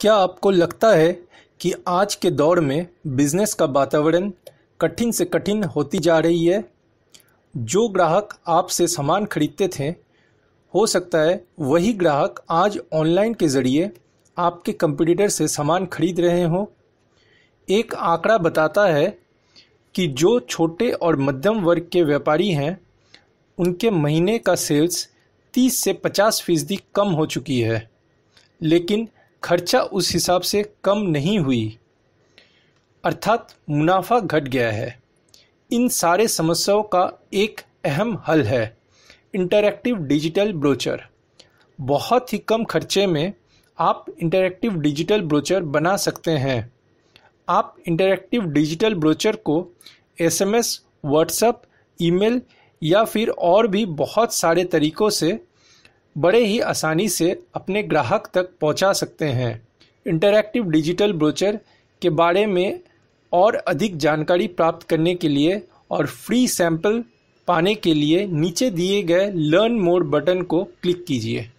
क्या आपको लगता है कि आज के दौर में बिजनेस का वातावरण कठिन से कठिन होती जा रही है जो ग्राहक आपसे सामान खरीदते थे हो सकता है वही ग्राहक आज ऑनलाइन के ज़रिए आपके कंपटीटर से सामान खरीद रहे हों एक आंकड़ा बताता है कि जो छोटे और मध्यम वर्ग के व्यापारी हैं उनके महीने का सेल्स 30 से 50 फीसदी कम हो चुकी है लेकिन खर्चा उस हिसाब से कम नहीं हुई अर्थात मुनाफा घट गया है इन सारे समस्याओं का एक अहम हल है इंटरैक्टिव डिजिटल ब्रोचर बहुत ही कम खर्चे में आप इंटरैक्टिव डिजिटल ब्रोचर बना सकते हैं आप इंटरैक्टिव डिजिटल ब्रोचर को एसएमएस, व्हाट्सएप, ईमेल या फिर और भी बहुत सारे तरीक़ों से बड़े ही आसानी से अपने ग्राहक तक पहुंचा सकते हैं इंटरैक्टिव डिजिटल ब्रोचर के बारे में और अधिक जानकारी प्राप्त करने के लिए और फ्री सैंपल पाने के लिए नीचे दिए गए लर्न मोर बटन को क्लिक कीजिए